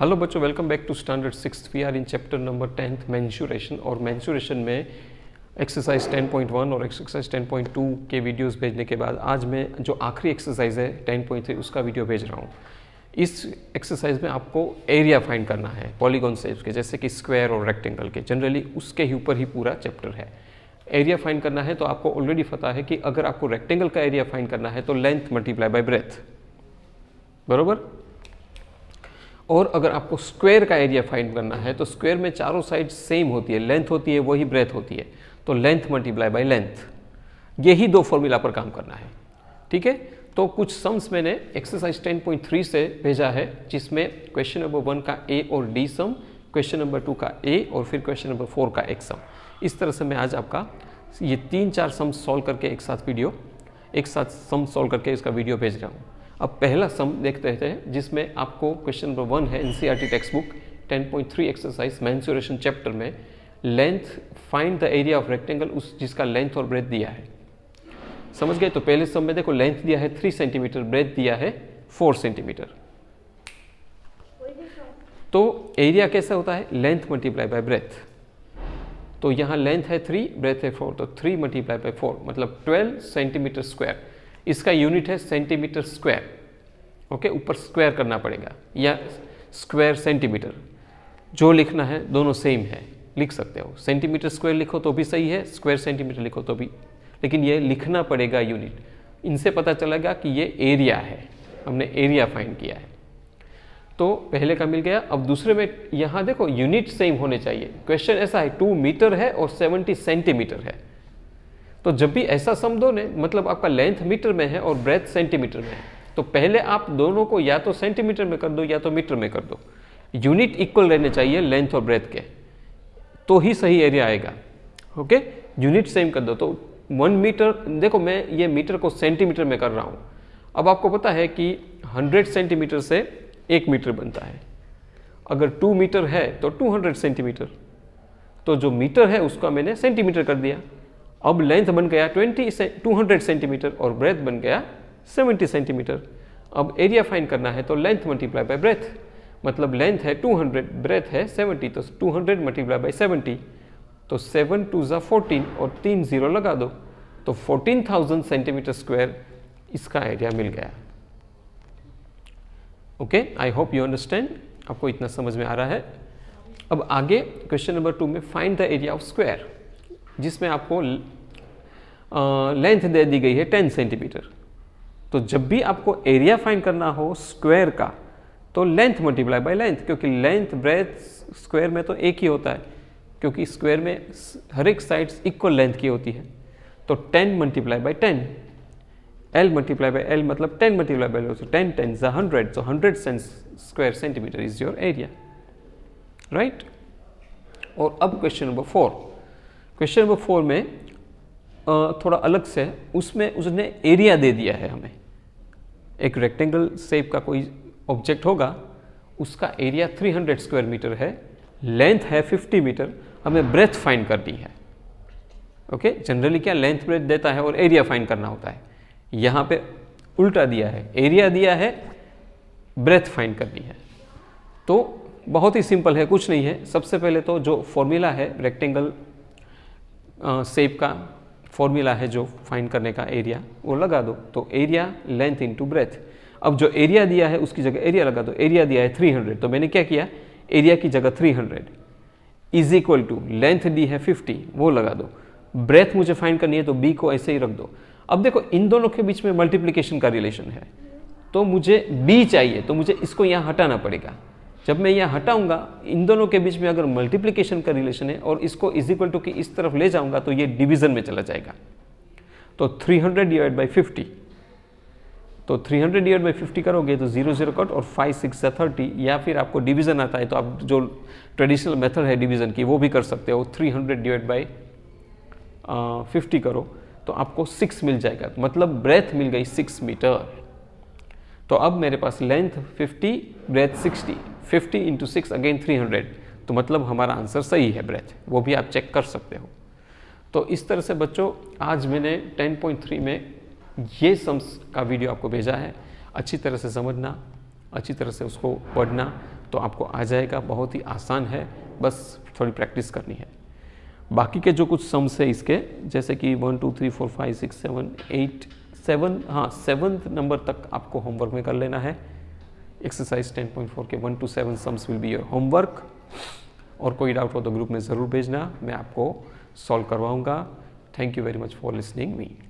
hello बच्चों welcome back to standard six we are in chapter number tenth mensuration और mensuration में exercise 10.1 और exercise 10.2 के videos भेजने के बाद आज मैं जो आखिरी एक्सरसाइज है 10.3 उसका वीडियो भेज रहा हूँ इस एक्सरसाइज में आपको एरिया फाइंड करना है पॉलीगॉन साइज के जैसे कि स्क्वायर और रेक्टेंगल के जनरली उसके ही ऊपर ही पूरा चैप्टर है एरिया फाइंड करना है तो आपको ऑलरेडी पता है कि अगर आपको रेक्टेंगल का एरिया फाइंड करना है तो लेंथ मल्टीप्लाई बाय ब्रेथ बरोबर और अगर आपको स्क्वायर का एरिया फाइंड करना है तो स्क्वायर में चारों साइड सेम होती है लेंथ होती है वही ब्रेथ होती है तो लेंथ मल्टीप्लाई बाई लेंथ यही दो फॉर्मूला पर काम करना है ठीक है तो कुछ सम्स मैंने एक्सरसाइज 10.3 से भेजा है जिसमें क्वेश्चन नंबर वन का ए और D sum question number two का ए और फिर क्वेश्चन नंबर फोर का एक सम इस तरह से मैं आज आपका ये तीन चार सम सॉल्व करके एक साथ वीडियो एक साथ सम सॉल्व करके इसका वीडियो भेज रहा हूँ अब पहला सम देखते रहते हैं जिसमें आपको क्वेश्चन नंबर वन है NCERT text book ten point three exercise mensuration chapter में length find the area of rectangle उस जिसका लेंथ और ब्रेथ दिया है समझ गए तो पहले सम में देखो लेंथ दिया है थ्री सेंटीमीटर ब्रेथ दिया है फोर सेंटीमीटर तो एरिया कैसा होता है लेंथ मल्टीप्लाई बाय ब्रेथ तो यहाँ लेंथ है थ्री ब्रेथ है फोर तो थ्री मल्टीप्लाई बाय फोर मतलब ट्वेल्व सेंटीमीटर स्क्वायर इसका यूनिट है सेंटीमीटर स्क्वायर ओके ऊपर स्क्वायर करना पड़ेगा या स्क्वायर सेंटीमीटर जो लिखना है दोनों सेम है लिख सकते हो सेंटीमीटर स्क्वायर लिखो तो भी सही है स्क्वायर सेंटीमीटर लिखो तो भी लेकिन ये लिखना पड़ेगा यूनिट इनसे पता चलेगा कि ये एरिया है हमने एरिया फाइंड किया है तो पहले का मिल गया अब दूसरे में यहाँ देखो यूनिट सेम होने चाहिए क्वेश्चन ऐसा है टू मीटर है और सेवेंटी सेंटीमीटर है तो जब भी ऐसा समझो ने मतलब आपका लेंथ मीटर में है और ब्रेथ सेंटीमीटर में है तो पहले आप दोनों को या तो सेंटीमीटर में कर दो या तो मीटर में कर दो यूनिट इक्वल रहने चाहिए लेंथ और ब्रेथ के तो ही सही एरिया आएगा ओके यूनिट सेम कर दो तो वन मीटर देखो मैं ये मीटर को सेंटीमीटर में कर रहा हूँ अब आपको पता है कि हंड्रेड सेंटीमीटर से एक मीटर बनता है अगर टू मीटर है तो टू हंड्रेड सेंटीमीटर तो जो मीटर है उसका मैंने सेंटीमीटर कर दिया अब लेंथ बन गया 20 200 सेंटीमीटर और ब्रेथ बन गया 70 सेंटीमीटर अब एरिया फाइंड करना है तो लेंथ मल्टीप्लाई बाय ब्रेथ मतलब लेंथ है 200 ब्रेथ है 70 तो 200 मल्टीप्लाई बाई सेवेंटी तो सेवन टू ज़ा फोर्टीन और तीन जीरो लगा दो तो 14,000 सेंटीमीटर स्क्वायर इसका एरिया मिल गया okay I hope you understand आपको इतना समझ में आ रहा है अब आगे क्वेश्चन नंबर टू में find the area of square जिसमें आपको लेंथ दे दी गई है टेन सेंटीमीटर तो जब भी आपको एरिया फाइंड करना हो स्क्वायर का तो लेंथ मल्टीप्लाई बाय लेंथ क्योंकि लेंथ ब्रेथ स्क्वायर में तो एक ही होता है क्योंकि स्क्वायर में हर एक साइड इक्वल लेंथ की होती है तो 10 multiply by 10 L multiply by L मतलब 10 multiply by ten ten hundred so hundred square centimetre is your area right और अब question number four question number four में थोड़ा अलग से उसमें उसने एरिया दे दिया है हमें एक रेक्टेंगल सेप का कोई ऑब्जेक्ट होगा उसका एरिया 300 स्क्वायर मीटर है लेंथ है 50 मीटर हमें ब्रेथ फाइंड करनी है ओके जनरली क्या लेंथ ब्रेथ देता है और एरिया फाइंड करना होता है यहाँ पे उल्टा दिया है एरिया दिया है ब्रेथ फाइंड करनी है तो बहुत ही सिंपल है कुछ नहीं है सबसे पहले तो जो फॉर्मूला है रेक्टेंगल सेप का फॉर्मूला है जो फाइंड करने का एरिया वो लगा दो तो एरिया लेंथ इनटू ब्रेथ अब जो एरिया दिया है उसकी जगह एरिया लगा दो एरिया दिया है 300 तो मैंने क्या किया एरिया की जगह 300 इज इक्वल टू लेंथ डी है 50 वो लगा दो ब्रेथ मुझे फाइंड करनी है तो बी को ऐसे ही रख दो अब देखो इन दोनों के बीच में मल्टीप्लीकेशन का रिलेशन है तो मुझे बी चाहिए तो मुझे इसको यहाँ हटाना पड़ेगा जब मैं यहाँ हटाऊंगा इन दोनों के बीच में अगर मल्टीप्लीकेशन का रिलेशन है और इसको इज इक्वल टू की इस तरफ ले जाऊंगा तो ये डिवीजन में चला जाएगा तो 300 हंड्रेड डिवाइड बाई फिफ्टी तो 300 हंड्रेड डिवाइड बाई फिफ्टी करोगे तो जीरो जीरो कट और फाइव सिक्स या थर्टी या फिर आपको डिवीजन आता है तो आप जो ट्रेडिशनल मेथड है डिवीजन की वो भी कर सकते हो 300 हंड्रेड डिवाइड बाई फिफ्टी करो तो आपको सिक्स मिल जाएगा मतलब ब्रेथ मिल गई सिक्स मीटर तो अब मेरे पास length fifty breadth sixty fifty into six again three hundred तो मतलब हमारा आंसर सही है ब्रेथ वो भी आप चेक कर सकते हो तो इस तरह से बच्चों आज मैंने 10.3 में ये सम्स का वीडियो आपको भेजा है अच्छी तरह से समझना अच्छी तरह से उसको पढ़ना तो आपको आ जाएगा बहुत ही आसान है बस थोड़ी प्रैक्टिस करनी है बाकी के जो कुछ सम्स है इसके जैसे कि one two three four five six seven eight seven हाँ सेवन्थ नंबर तक आपको होमवर्क में कर लेना है एक्सरसाइज 10.4 के one two seven sums will be your homework और कोई डाउट हो तो ग्रुप में ज़रूर भेजना मैं आपको सॉल्व करवाऊँगा thank you very much for listening me